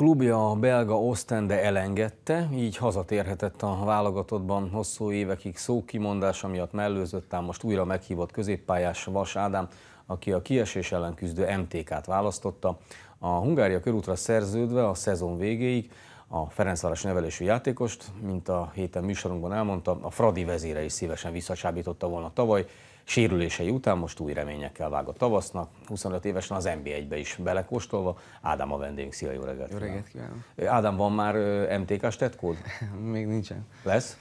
Klubja a belga ostende elengedte, így hazatérhetett a válogatottban hosszú évekig szókimondása miatt mellőzött, ám most újra meghívott középpályás Vas Ádám, aki a kiesés ellen küzdő MTK-t választotta. A Hungária körútra szerződve a szezon végéig a Ferencváros nevelésű játékost, mint a héten műsorunkban elmondta, a Fradi vezére is szívesen visszacsábította volna tavaly, sérülései után most új reményekkel vág a tavasznak, 25 évesen az NB1-be is belekóstolva. Ádám a vendégünk, szia, jó reggelt! Jó reggelt kívánok! Ádám, van már MTK-s tetkód? Még nincsen. Lesz?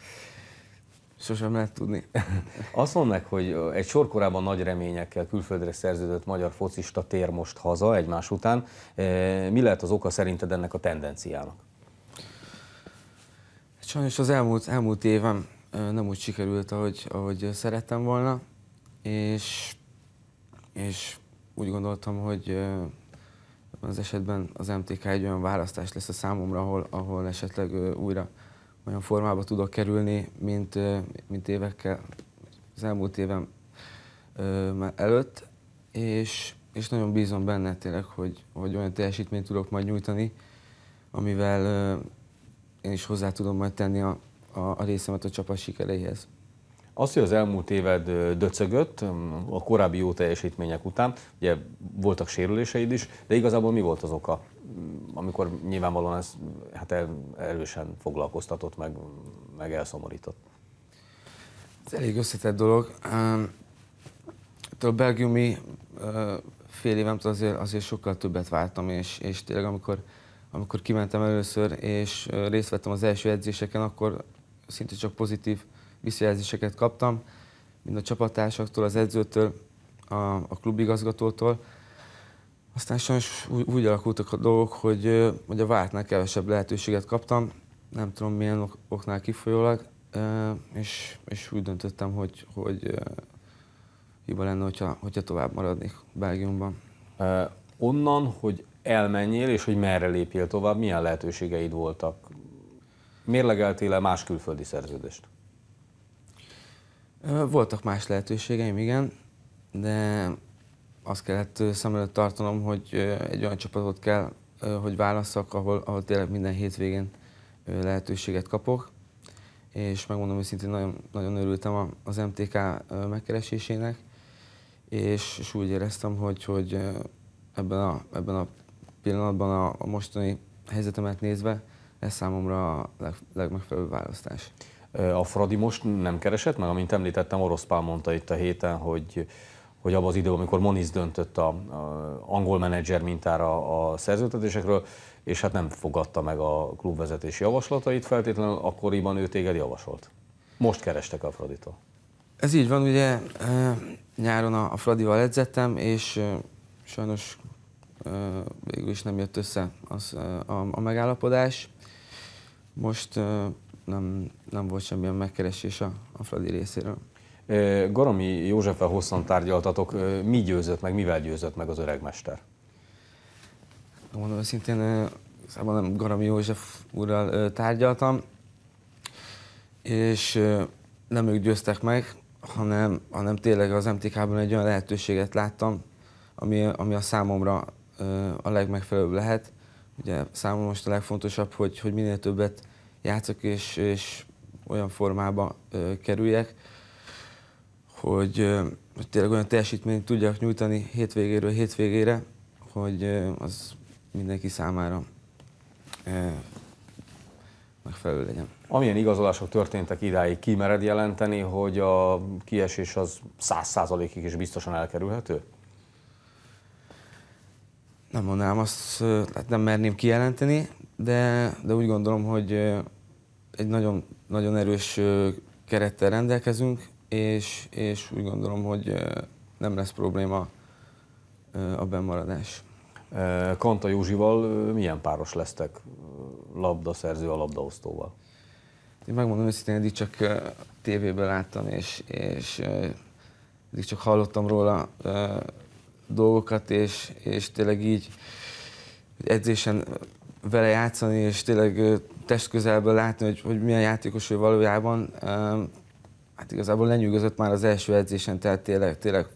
Sosem lehet tudni. Azt mondd meg, hogy egy sorkorában nagy reményekkel külföldre szerződött magyar focista tér most haza egymás után. E, mi lehet az oka szerinted ennek a tendenciának? Sajnos az elmúlt, elmúlt évem nem úgy sikerült, ahogy, ahogy szerettem volna, és, és úgy gondoltam, hogy az esetben az MTK egy olyan választás lesz a számomra, ahol, ahol esetleg újra olyan formába tudok kerülni, mint, mint évekkel, az elmúlt évem előtt, és, és nagyon bízom benne tényleg, hogy, hogy olyan teljesítményt tudok majd nyújtani, amivel én is hozzá tudom majd tenni a, a, a részemet a csapat sikereihez. Az, hogy az elmúlt éved döcögött a korábbi jó teljesítmények után, ugye voltak sérüléseid is, de igazából mi volt az oka? Amikor nyilvánvalóan ez hát el, erősen foglalkoztatott, meg, meg elszomorított. Ez elég összetett dolog. A belgiumi fél évemtől azért, azért sokkal többet vártam, és, és tényleg amikor amikor kimentem először, és részt vettem az első edzéseken, akkor szinte csak pozitív visszajelzéseket kaptam, mind a csapattársaktól, az edzőtől, a, a klubigazgatótól. Aztán sajnos úgy, úgy alakultak a dolgok, hogy, hogy a vártnál kevesebb lehetőséget kaptam, nem tudom milyen ok oknál kifolyólag, és, és úgy döntöttem, hogy, hogy hiba lenne, hogyha, hogyha tovább maradnék Belgiumban. Onnan, hogy elmenjél, és hogy merre lépjél tovább, milyen lehetőségeid voltak? Mérlegeltél-e más külföldi szerződést? Voltak más lehetőségeim, igen, de azt kellett szem előtt tartanom, hogy egy olyan csapatot kell, hogy válasszak, ahol, ahol tényleg minden hétvégén lehetőséget kapok. És megmondom őszintén, nagyon, nagyon örültem az MTK megkeresésének, és, és úgy éreztem, hogy, hogy ebben a, ebben a pillanatban a, a mostani helyzetemet nézve, ez számomra a leg, legmegfelelőbb választás. A Fradi most nem keresett meg, amint említettem, Orosz Pál mondta itt a héten, hogy, hogy abban az időben, amikor Moniz döntött a, a angol menedzser mintára a szerződtetésekről, és hát nem fogadta meg a klubvezetési javaslatait feltétlenül, akkoriban ő téged javasolt. Most kerestek a Fraditól. Ez így van, ugye nyáron a Fradival edzettem, és sajnos végül is nem jött össze az, a, a megállapodás. Most nem, nem volt semmilyen megkeresés a, a Fradi részéről. Garami Józseffel hosszan tárgyaltatok. Mi győzött meg, mivel győzött meg az öregmester? Mondom őszintén, szóval nem Garami József úrral tárgyaltam, és nem ők győztek meg, hanem, hanem tényleg az MTK-ban egy olyan lehetőséget láttam, ami, ami a számomra a legmegfelelőbb lehet. Ugye számomra most a legfontosabb, hogy, hogy minél többet játszok és, és olyan formába kerüljek, hogy, hogy tényleg olyan teljesítményt tudjak nyújtani hétvégéről hétvégére, hogy az mindenki számára megfelelő legyen. Amilyen igazolások történtek idáig, ki mered jelenteni, hogy a kiesés az száz százalékig is biztosan elkerülhető? nem mondanám azt, hát nem merném kijelenteni, de, de úgy gondolom, hogy egy nagyon, nagyon erős kerettel rendelkezünk, és, és úgy gondolom, hogy nem lesz probléma a benmaradás. Kanta Józsival milyen páros lesztek labdaszerző a labdaosztóval? Én megmondom őszintén, eddig csak tévéből láttam, és, és eddig csak hallottam róla dolgokat, és, és tényleg így edzésen vele játszani, és tényleg testközelből látni, hogy, hogy milyen játékos ő valójában, hát igazából lenyűgözött már az első edzésen, tehát tényleg, tényleg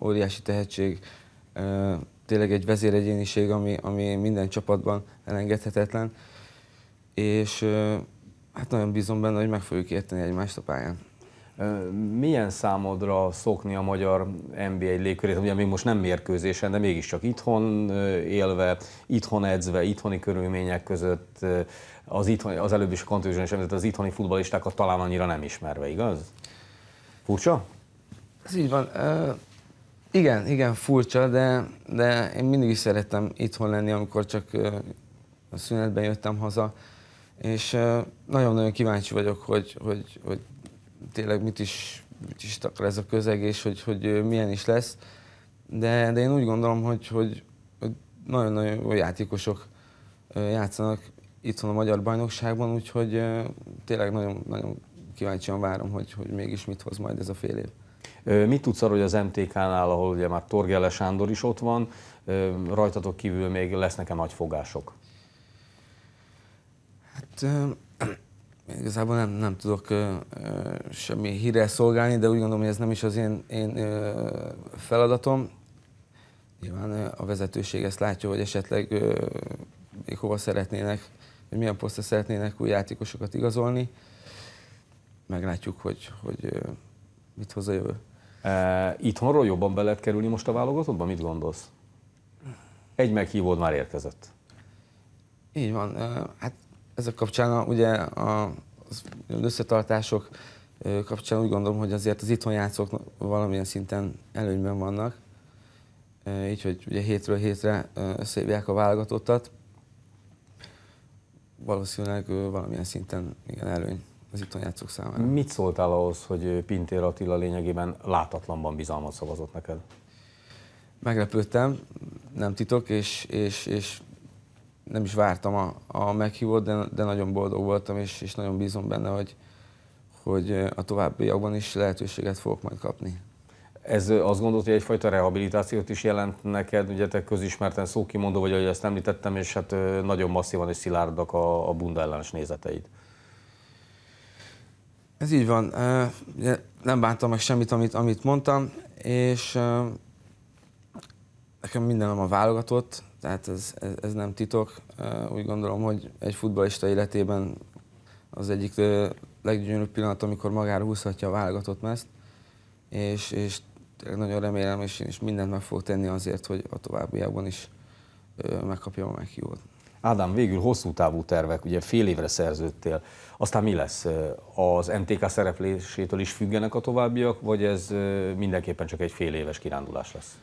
óriási tehetség, tényleg egy vezéregyéniség, ami, ami minden csapatban elengedhetetlen, és hát nagyon bízom benne, hogy meg fogjuk érteni egymást a pályán. Milyen számodra szokni a magyar NBA légkörét? Ugye még most nem mérkőzésen, de mégiscsak itthon élve, itthon edzve, itthoni körülmények között, az, itthoni, az előbb is a kontőzsön is említett, az itthoni futbalistákat talán annyira nem ismerve, igaz? Furcsa? Ez így van. Uh, igen, igen, furcsa, de, de én mindig is szerettem itthon lenni, amikor csak uh, a szünetben jöttem haza, és nagyon-nagyon kíváncsi vagyok, hogy, hogy, hogy tényleg mit is, mit is takar ez a közeg, és hogy, hogy milyen is lesz. De, de én úgy gondolom, hogy, hogy, hogy nagyon-nagyon jó játékosok játszanak itthon a Magyar Bajnokságban, úgyhogy tényleg nagyon, nagyon kíváncsian várom, hogy, hogy mégis mit hoz majd ez a fél év. Mit tudsz arról, hogy az MTK-nál, ahol ugye már Torgele Sándor is ott van, rajtatok kívül még lesznek-e nagy fogások? Hát én igazából nem, nem tudok ö, ö, semmi híre szolgálni, de úgy gondolom, hogy ez nem is az én, én ö, feladatom. Nyilván ö, a vezetőség ezt látja, hogy esetleg ö, még hova szeretnének, hogy milyen posztra szeretnének új játékosokat igazolni. Meglátjuk, hogy, hogy ö, mit hoz a jövő. E, itthonról jobban be lehet kerülni most a válogatottba? Mit gondolsz? Egy meghívód már érkezett. Így van. Hát ezek kapcsán ugye a, az összetartások kapcsán úgy gondolom, hogy azért az itthon játszók valamilyen szinten előnyben vannak, így, hogy ugye hétről hétre összehívják a válogatottat. Valószínűleg valamilyen szinten igen előny az itthon játszók számára. Mit szóltál ahhoz, hogy Pintér Attila lényegében látatlanban bizalmat szavazott neked? Meglepődtem, nem titok, és, és, és nem is vártam a, a meghívót, de, de nagyon boldog voltam, és, és nagyon bízom benne, hogy, hogy a továbbiakban is lehetőséget fogok majd kapni. Ez azt gondolt, hogy egyfajta rehabilitációt is jelent neked, ugye te közismerten szókimondó vagy, ahogy ezt említettem, és hát nagyon masszívan és szilárdak a, a bunda ellenes nézeteid. Ez így van. Nem bántam meg semmit, amit, amit mondtam, és nekem mindenem a válogatott, tehát ez, ez, ez nem titok. Úgy gondolom, hogy egy futbalista életében az egyik leggyönyörűbb pillanat, amikor magára húzhatja a válogatott mezt, és, és nagyon remélem, és én is mindent meg fogok tenni azért, hogy a továbbiakban is megkapja a meghívót. Ádám, végül hosszú távú tervek, ugye fél évre szerződtél, aztán mi lesz? Az MTK szereplésétől is függenek a továbbiak, vagy ez mindenképpen csak egy fél éves kirándulás lesz?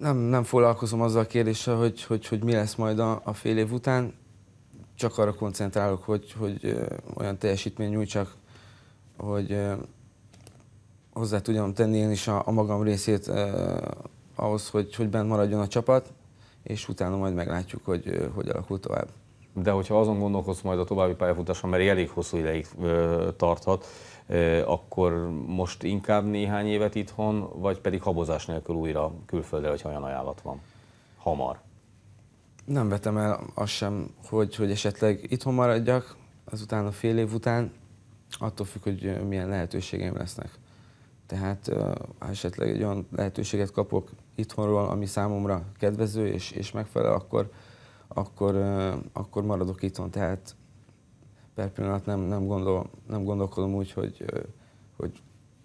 nem, nem foglalkozom azzal a kérdéssel, hogy, hogy, hogy mi lesz majd a, a fél év után. Csak arra koncentrálok, hogy, hogy olyan teljesítmény nyújtsak, hogy hozzá tudjam tenni én is a, a magam részét eh, ahhoz, hogy, hogy bent maradjon a csapat, és utána majd meglátjuk, hogy hogy alakul tovább de hogyha azon gondolkodsz majd a további pályafutáson, mert elég hosszú ideig ö, tarthat, ö, akkor most inkább néhány évet itthon, vagy pedig habozás nélkül újra külföldre, hogyha olyan ajánlat van? Hamar. Nem vetem el azt sem, hogy, hogy esetleg itthon maradjak, azután a fél év után, attól függ, hogy milyen lehetőségeim lesznek. Tehát ha esetleg egy olyan lehetőséget kapok itthonról, ami számomra kedvező és, és megfelel, akkor, akkor, akkor maradok itthon. Tehát per pillanat nem, nem, gondol, nem gondolkodom úgy, hogy, hogy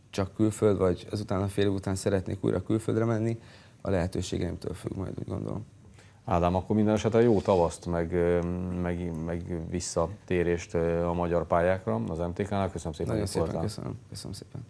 csak külföld, vagy ezután a fél év után szeretnék újra külföldre menni, a lehetőségeimtől függ majd, úgy gondolom. Ádám, akkor minden esetre jó tavaszt, meg, meg, meg visszatérést a magyar pályákra az MTK-nál. Köszönöm szépen, Nagyon szépen, köszönöm, köszönöm szépen.